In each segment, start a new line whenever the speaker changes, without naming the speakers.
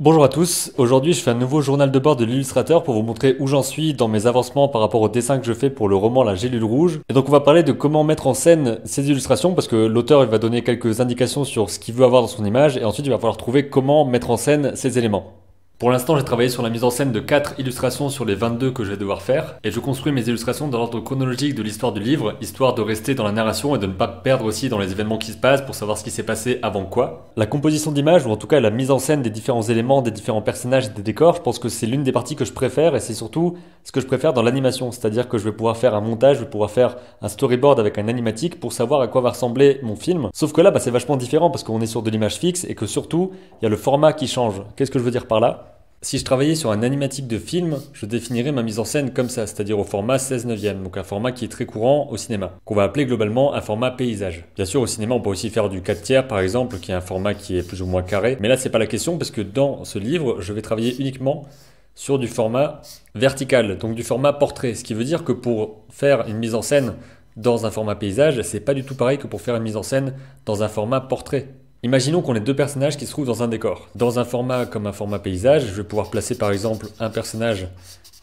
Bonjour à tous, aujourd'hui je fais un nouveau journal de bord de l'illustrateur pour vous montrer où j'en suis dans mes avancements par rapport au dessin que je fais pour le roman La Gélule Rouge. Et donc on va parler de comment mettre en scène ces illustrations parce que l'auteur il va donner quelques indications sur ce qu'il veut avoir dans son image et ensuite il va falloir trouver comment mettre en scène ces éléments. Pour l'instant, j'ai travaillé sur la mise en scène de 4 illustrations sur les 22 que je vais devoir faire, et je construis mes illustrations dans l'ordre chronologique de l'histoire du livre, histoire de rester dans la narration et de ne pas perdre aussi dans les événements qui se passent pour savoir ce qui s'est passé avant quoi. La composition d'image ou en tout cas la mise en scène des différents éléments, des différents personnages et des décors, je pense que c'est l'une des parties que je préfère, et c'est surtout ce que je préfère dans l'animation, c'est-à-dire que je vais pouvoir faire un montage, je vais pouvoir faire un storyboard avec un animatique pour savoir à quoi va ressembler mon film. Sauf que là, bah, c'est vachement différent parce qu'on est sur de l'image fixe et que surtout, il y a le format qui change. Qu'est-ce que je veux dire par là si je travaillais sur un animatique de film, je définirais ma mise en scène comme ça, c'est-à-dire au format 16 neuvième, donc un format qui est très courant au cinéma, qu'on va appeler globalement un format paysage. Bien sûr, au cinéma, on peut aussi faire du 4 tiers, par exemple, qui est un format qui est plus ou moins carré, mais là, c'est pas la question, parce que dans ce livre, je vais travailler uniquement sur du format vertical, donc du format portrait, ce qui veut dire que pour faire une mise en scène dans un format paysage, c'est pas du tout pareil que pour faire une mise en scène dans un format portrait. Imaginons qu'on ait deux personnages qui se trouvent dans un décor. Dans un format comme un format paysage, je vais pouvoir placer par exemple un personnage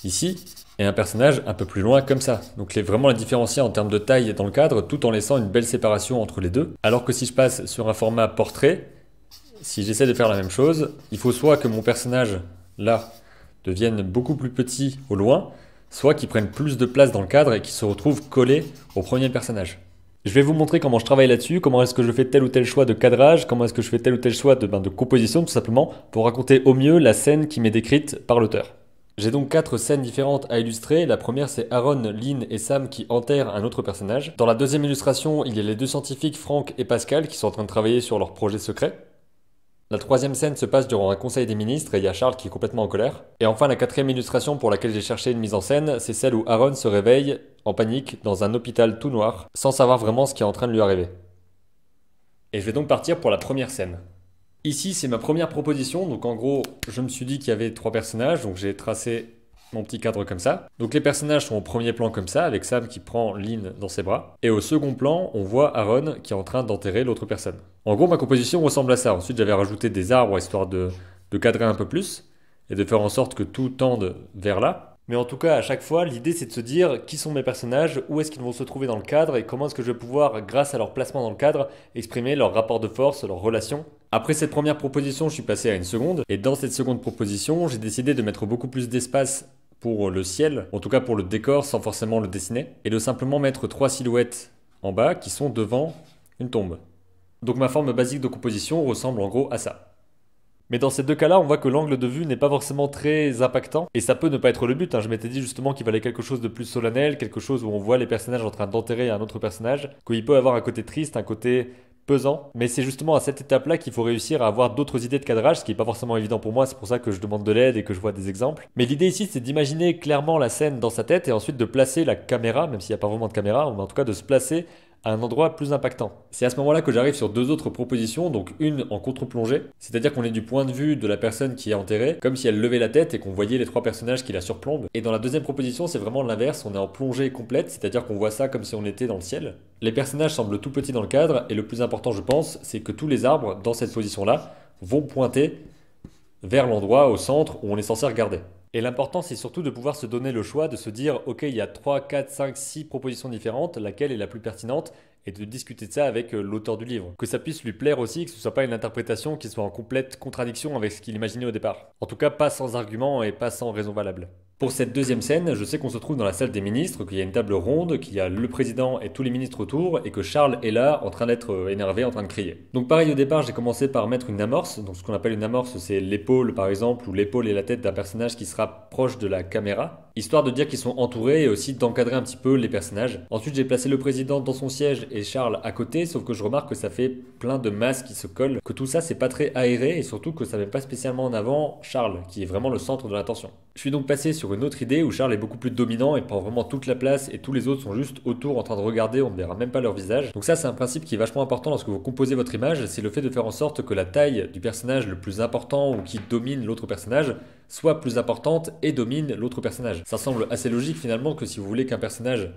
ici et un personnage un peu plus loin comme ça. Donc les, vraiment la différencier en termes de taille dans le cadre tout en laissant une belle séparation entre les deux. Alors que si je passe sur un format portrait, si j'essaie de faire la même chose, il faut soit que mon personnage là devienne beaucoup plus petit au loin, soit qu'il prenne plus de place dans le cadre et qu'il se retrouve collé au premier personnage. Je vais vous montrer comment je travaille là-dessus, comment est-ce que je fais tel ou tel choix de cadrage, comment est-ce que je fais tel ou tel choix de, ben, de composition tout simplement pour raconter au mieux la scène qui m'est décrite par l'auteur. J'ai donc quatre scènes différentes à illustrer. La première, c'est Aaron, Lynn et Sam qui enterrent un autre personnage. Dans la deuxième illustration, il y a les deux scientifiques Franck et Pascal qui sont en train de travailler sur leur projet secret. La troisième scène se passe durant un conseil des ministres et il y a Charles qui est complètement en colère. Et enfin, la quatrième illustration pour laquelle j'ai cherché une mise en scène, c'est celle où Aaron se réveille en panique, dans un hôpital tout noir, sans savoir vraiment ce qui est en train de lui arriver. Et je vais donc partir pour la première scène. Ici, c'est ma première proposition, donc en gros, je me suis dit qu'il y avait trois personnages, donc j'ai tracé mon petit cadre comme ça. Donc les personnages sont au premier plan comme ça, avec Sam qui prend Lynn dans ses bras. Et au second plan, on voit Aaron qui est en train d'enterrer l'autre personne. En gros, ma composition ressemble à ça. Ensuite, j'avais rajouté des arbres histoire de, de cadrer un peu plus et de faire en sorte que tout tende vers là. Mais en tout cas, à chaque fois, l'idée c'est de se dire qui sont mes personnages, où est-ce qu'ils vont se trouver dans le cadre et comment est-ce que je vais pouvoir, grâce à leur placement dans le cadre, exprimer leur rapport de force, leur relation. Après cette première proposition, je suis passé à une seconde et dans cette seconde proposition, j'ai décidé de mettre beaucoup plus d'espace pour le ciel, en tout cas pour le décor sans forcément le dessiner, et de simplement mettre trois silhouettes en bas qui sont devant une tombe. Donc ma forme basique de composition ressemble en gros à ça. Mais dans ces deux cas-là, on voit que l'angle de vue n'est pas forcément très impactant, et ça peut ne pas être le but. Hein. Je m'étais dit justement qu'il valait quelque chose de plus solennel, quelque chose où on voit les personnages en train d'enterrer un autre personnage, qu'il peut avoir un côté triste, un côté pesant. Mais c'est justement à cette étape-là qu'il faut réussir à avoir d'autres idées de cadrage, ce qui n'est pas forcément évident pour moi, c'est pour ça que je demande de l'aide et que je vois des exemples. Mais l'idée ici, c'est d'imaginer clairement la scène dans sa tête et ensuite de placer la caméra, même s'il n'y a pas vraiment de caméra, mais en tout cas de se placer à un endroit plus impactant. C'est à ce moment-là que j'arrive sur deux autres propositions, donc une en contre-plongée, c'est-à-dire qu'on est du point de vue de la personne qui est enterrée, comme si elle levait la tête et qu'on voyait les trois personnages qui la surplombent. Et dans la deuxième proposition, c'est vraiment l'inverse, on est en plongée complète, c'est-à-dire qu'on voit ça comme si on était dans le ciel. Les personnages semblent tout petits dans le cadre, et le plus important, je pense, c'est que tous les arbres, dans cette position-là, vont pointer vers l'endroit au centre où on est censé regarder. Et l'important, c'est surtout de pouvoir se donner le choix de se dire, OK, il y a 3, 4, 5, 6 propositions différentes, laquelle est la plus pertinente et de discuter de ça avec euh, l'auteur du livre. Que ça puisse lui plaire aussi, que ce ne soit pas une interprétation qui soit en complète contradiction avec ce qu'il imaginait au départ. En tout cas, pas sans argument et pas sans raison valable. Pour cette deuxième scène, je sais qu'on se trouve dans la salle des ministres, qu'il y a une table ronde, qu'il y a le président et tous les ministres autour, et que Charles est là en train d'être euh, énervé, en train de crier. Donc pareil au départ, j'ai commencé par mettre une amorce. Donc ce qu'on appelle une amorce, c'est l'épaule par exemple, ou l'épaule et la tête d'un personnage qui sera proche de la caméra histoire de dire qu'ils sont entourés et aussi d'encadrer un petit peu les personnages. Ensuite, j'ai placé le président dans son siège et Charles à côté, sauf que je remarque que ça fait plein de masses qui se collent, que tout ça c'est pas très aéré et surtout que ça met pas spécialement en avant Charles, qui est vraiment le centre de l'attention. Je suis donc passé sur une autre idée où Charles est beaucoup plus dominant et prend vraiment toute la place et tous les autres sont juste autour en train de regarder, on ne verra même pas leur visage. Donc ça c'est un principe qui est vachement important lorsque vous composez votre image, c'est le fait de faire en sorte que la taille du personnage le plus important ou qui domine l'autre personnage soit plus importante et domine l'autre personnage. Ça semble assez logique finalement que si vous voulez qu'un personnage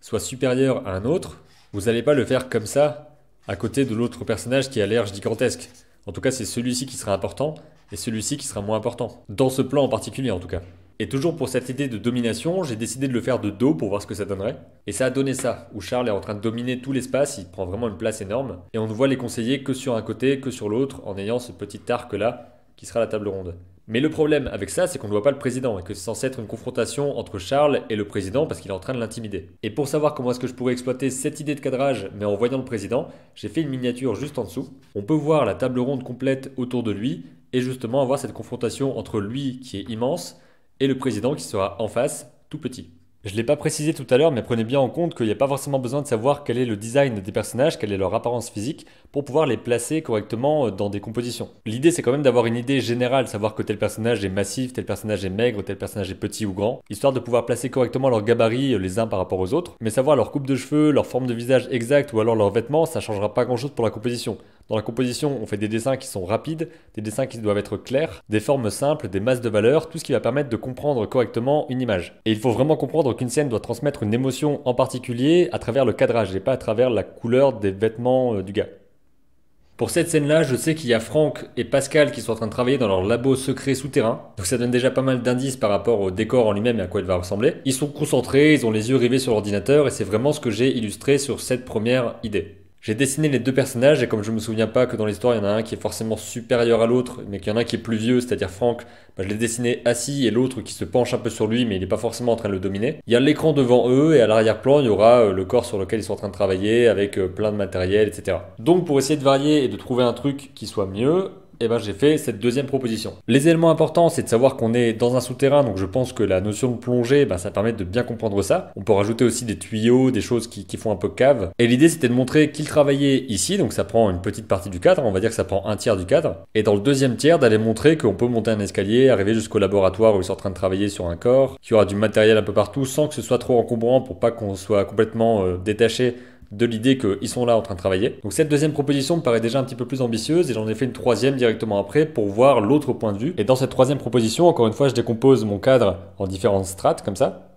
soit supérieur à un autre, vous n'allez pas le faire comme ça à côté de l'autre personnage qui a l'air gigantesque. En tout cas, c'est celui-ci qui sera important et celui-ci qui sera moins important. Dans ce plan en particulier en tout cas. Et toujours pour cette idée de domination, j'ai décidé de le faire de dos pour voir ce que ça donnerait. Et ça a donné ça, où Charles est en train de dominer tout l'espace, il prend vraiment une place énorme. Et on ne voit les conseillers que sur un côté, que sur l'autre, en ayant ce petit arc là, qui sera la table ronde. Mais le problème avec ça, c'est qu'on ne voit pas le président et que c'est censé être une confrontation entre Charles et le président parce qu'il est en train de l'intimider. Et pour savoir comment est-ce que je pourrais exploiter cette idée de cadrage, mais en voyant le président, j'ai fait une miniature juste en dessous. On peut voir la table ronde complète autour de lui et justement avoir cette confrontation entre lui qui est immense et le président qui sera en face, tout petit. Je ne l'ai pas précisé tout à l'heure, mais prenez bien en compte qu'il n'y a pas forcément besoin de savoir quel est le design des personnages, quelle est leur apparence physique, pour pouvoir les placer correctement euh, dans des compositions. L'idée, c'est quand même d'avoir une idée générale, savoir que tel personnage est massif, tel personnage est maigre, tel personnage est petit ou grand, histoire de pouvoir placer correctement leurs gabarits euh, les uns par rapport aux autres. Mais savoir leur coupe de cheveux, leur forme de visage exacte ou alors leurs vêtements, ça ne changera pas grand-chose pour la composition. Dans la composition, on fait des dessins qui sont rapides, des dessins qui doivent être clairs, des formes simples, des masses de valeurs, tout ce qui va permettre de comprendre correctement une image. Et il faut vraiment comprendre qu'une scène doit transmettre une émotion en particulier à travers le cadrage et pas à travers la couleur des vêtements euh, du gars. Pour cette scène-là, je sais qu'il y a Franck et Pascal qui sont en train de travailler dans leur labo secret souterrain. Donc ça donne déjà pas mal d'indices par rapport au décor en lui-même et à quoi il va ressembler. Ils sont concentrés, ils ont les yeux rivés sur l'ordinateur et c'est vraiment ce que j'ai illustré sur cette première idée. J'ai dessiné les deux personnages et comme je me souviens pas que dans l'histoire il y en a un qui est forcément supérieur à l'autre, mais qu'il y en a un qui est plus vieux, c'est-à-dire Franck, bah, je l'ai dessiné assis et l'autre qui se penche un peu sur lui, mais il n'est pas forcément en train de le dominer. Il y a l'écran devant eux et à l'arrière-plan il y aura euh, le corps sur lequel ils sont en train de travailler avec euh, plein de matériel, etc. Donc pour essayer de varier et de trouver un truc qui soit mieux, et eh ben, j'ai fait cette deuxième proposition. Les éléments importants, c'est de savoir qu'on est dans un souterrain, donc je pense que la notion de plongée, ben, ça permet de bien comprendre ça. On peut rajouter aussi des tuyaux, des choses qui, font un peu cave. Et l'idée, c'était de montrer qu'il travaillait ici, donc ça prend une petite partie du cadre, on va dire que ça prend un tiers du cadre. Et dans le deuxième tiers, d'aller montrer qu'on peut monter un escalier, arriver jusqu'au laboratoire où ils sont en train de travailler sur un corps, qu'il y aura du matériel un peu partout sans que ce soit trop encombrant pour pas qu'on soit complètement euh, détaché de l'idée qu'ils sont là en train de travailler. Donc cette deuxième proposition me paraît déjà un petit peu plus ambitieuse et j'en ai fait une troisième directement après pour voir l'autre point de vue. Et dans cette troisième proposition, encore une fois, je décompose mon cadre en différentes strates comme ça.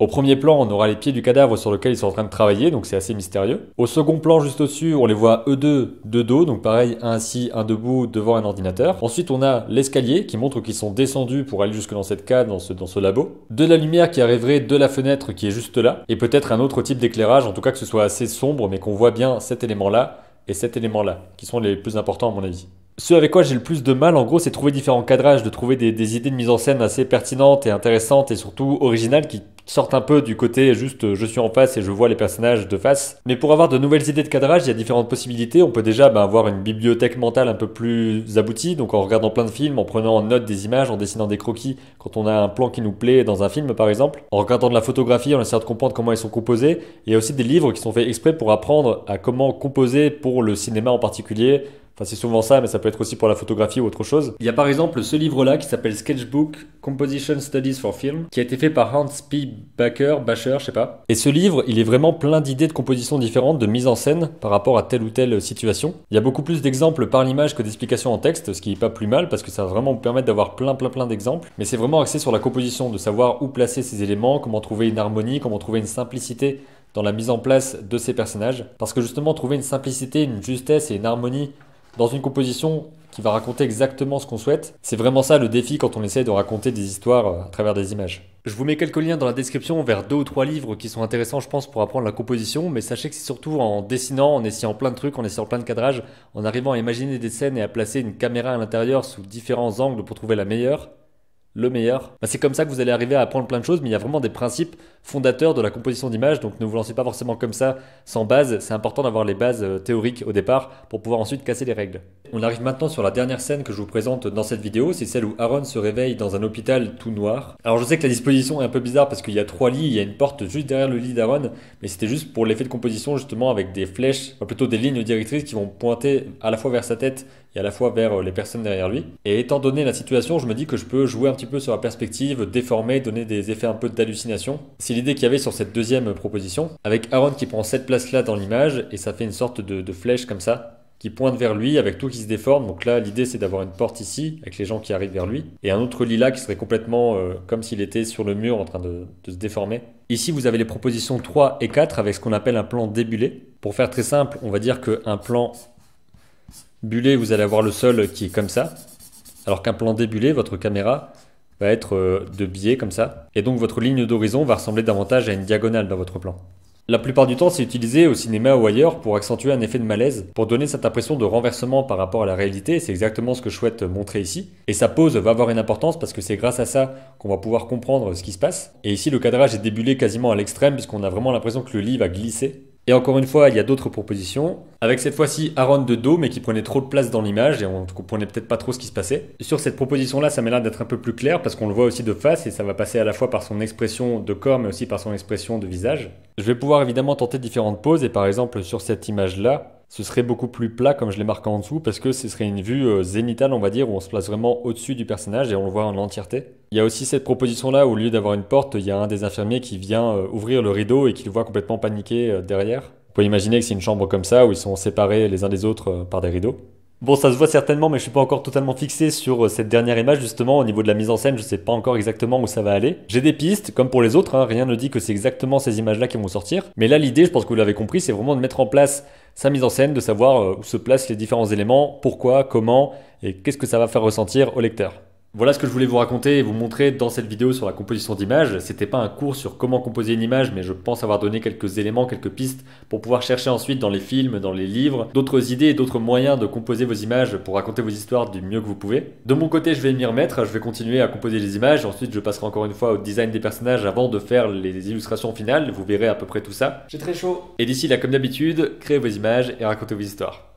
Au premier plan, on aura les pieds du cadavre sur lequel ils sont en train de travailler, donc c'est assez mystérieux. Au second plan, juste au-dessus, on les voit eux deux de dos, donc pareil, un assis, un debout devant un ordinateur. Ensuite, on a l'escalier qui montre qu'ils sont descendus pour aller jusque dans cette cave, dans ce, dans labo. De la lumière qui arriverait de la fenêtre qui est juste là, et peut-être un autre type d'éclairage, en tout cas que ce soit assez sombre, mais qu'on voit bien cet élément-là et cet élément-là, qui sont les plus importants à mon avis. Ce avec quoi j'ai le plus de mal, en gros, c'est trouver différents cadrages, de trouver des, idées de mise en scène assez pertinentes et intéressantes et surtout originales qui, sortent un peu du côté juste euh, je suis en face et je vois les personnages de face. Mais pour avoir de nouvelles idées de cadrage, il y a différentes possibilités. On peut déjà ben, avoir une bibliothèque mentale un peu plus aboutie, donc en regardant plein de films, en prenant en note des images, en dessinant des croquis quand on a un plan qui nous plaît dans un film par exemple, en regardant de la photographie, on essayant de comprendre comment ils sont composés. Il y a aussi des livres qui sont faits exprès pour apprendre à comment composer pour le cinéma en particulier, c'est souvent ça, mais ça peut être aussi pour la photographie ou autre chose. Il y a par exemple ce livre-là qui s'appelle Sketchbook Composition Studies for Film, qui a été fait par Hans P. Bacher, Basher, je sais pas. Et ce livre, il est vraiment plein d'idées de composition différentes, de mise en scène par rapport à telle ou telle situation. Il y a beaucoup plus d'exemples par l'image que d'explications en texte, ce qui est pas plus mal parce que ça va vraiment vous permettre d'avoir plein, plein, plein d'exemples. Mais c'est vraiment axé sur la composition, de savoir où placer ces éléments, comment trouver une harmonie, comment trouver une simplicité dans la mise en place de ces personnages. Parce que justement, trouver une simplicité, une justesse et une harmonie dans une composition qui va raconter exactement ce qu'on souhaite. C'est vraiment ça le défi quand on essaie de raconter des histoires euh, à travers des images. Je vous mets quelques liens dans la description vers deux ou trois livres qui sont intéressants, je pense, pour apprendre la composition, mais sachez que c'est surtout en dessinant, en essayant plein de trucs, en essayant plein de cadrages, en arrivant à imaginer des scènes et à placer une caméra à l'intérieur sous différents angles pour trouver la meilleure, le meilleur. Bah, c'est comme ça que vous allez arriver à apprendre plein de choses, mais il y a vraiment des principes fondateurs de la composition d'image. donc ne vous lancez pas forcément comme ça sans base, c'est important d'avoir les bases euh, théoriques au départ pour pouvoir ensuite casser les règles. On arrive maintenant sur la dernière scène que je vous présente dans cette vidéo, c'est celle où Aaron se réveille dans un hôpital tout noir. Alors je sais que la disposition est un peu bizarre parce qu'il y a trois lits, il y a une porte juste derrière le lit d'Aaron, mais c'était juste pour l'effet de composition justement avec des flèches, enfin plutôt des lignes directrices qui vont pointer à la fois vers sa tête et à la fois vers euh, les personnes derrière lui. Et étant donné la situation, je me dis que je peux jouer un petit peu sur la perspective, déformer, donner des effets un peu d'hallucination. C'est l'idée qu'il y avait sur cette deuxième proposition, avec Aaron qui prend cette place là dans l'image et ça fait une sorte de, de flèche comme ça qui pointe vers lui avec tout qui se déforme. Donc là, l'idée c'est d'avoir une porte ici avec les gens qui arrivent vers lui et un autre lit là qui serait complètement euh, comme s'il était sur le mur en train de, de, se déformer. Ici, vous avez les propositions 3 et 4 avec ce qu'on appelle un plan débulé. Pour faire très simple, on va dire qu'un plan bulé, vous allez avoir le sol qui est comme ça, alors qu'un plan débulé, votre caméra va être euh, de biais comme ça. Et donc votre ligne d'horizon va ressembler davantage à une diagonale dans votre plan. La plupart du temps, c'est utilisé au cinéma ou ailleurs pour accentuer un effet de malaise, pour donner cette impression de renversement par rapport à la réalité, c'est exactement ce que je souhaite montrer ici. Et sa pose va avoir une importance parce que c'est grâce à ça qu'on va pouvoir comprendre ce qui se passe. Et ici, le cadrage est débulé quasiment à l'extrême puisqu'on a vraiment l'impression que le lit va glisser. Et encore une fois, il y a d'autres propositions. Avec cette fois-ci Aaron de dos, mais qui prenait trop de place dans l'image et on ne comprenait peut-être pas trop ce qui se passait. Sur cette proposition-là, ça m'a l'air d'être un peu plus clair parce qu'on le voit aussi de face et ça va passer à la fois par son expression de corps mais aussi par son expression de visage. Je vais pouvoir évidemment tenter différentes poses et par exemple sur cette image-là, ce serait beaucoup plus plat comme je l'ai marqué en dessous parce que ce serait une vue euh, zénitale on va dire où on se place vraiment au-dessus du personnage et on le voit en entièreté. Il y a aussi cette proposition-là où au lieu d'avoir une porte, il y a un des infirmiers qui vient euh, ouvrir le rideau et qui le voit complètement paniqué euh, derrière. Vous pouvez imaginer que c'est une chambre comme ça où ils sont séparés les uns des autres euh, par des rideaux. Bon, ça se voit certainement, mais je suis pas encore totalement fixé sur cette dernière image, justement, au niveau de la mise en scène, je ne sais pas encore exactement où ça va aller. J'ai des pistes, comme pour les autres, hein. rien ne dit que c'est exactement ces images-là qui vont sortir. Mais là, l'idée, je pense que vous l'avez compris, c'est vraiment de mettre en place sa mise en scène, de savoir où se placent les différents éléments, pourquoi, comment, et qu'est-ce que ça va faire ressentir au lecteur. Voilà ce que je voulais vous raconter et vous montrer dans cette vidéo sur la composition d'images. C'était pas un cours sur comment composer une image, mais je pense avoir donné quelques éléments, quelques pistes pour pouvoir chercher ensuite dans les films, dans les livres, d'autres idées et d'autres moyens de composer vos images pour raconter vos histoires du mieux que vous pouvez. De mon côté, je vais m'y remettre, je vais continuer à composer les images, ensuite je passerai encore une fois au design des personnages avant de faire les illustrations finales, vous verrez à peu près tout ça. J'ai très chaud. Et d'ici là, comme d'habitude, créez vos images et racontez vos histoires.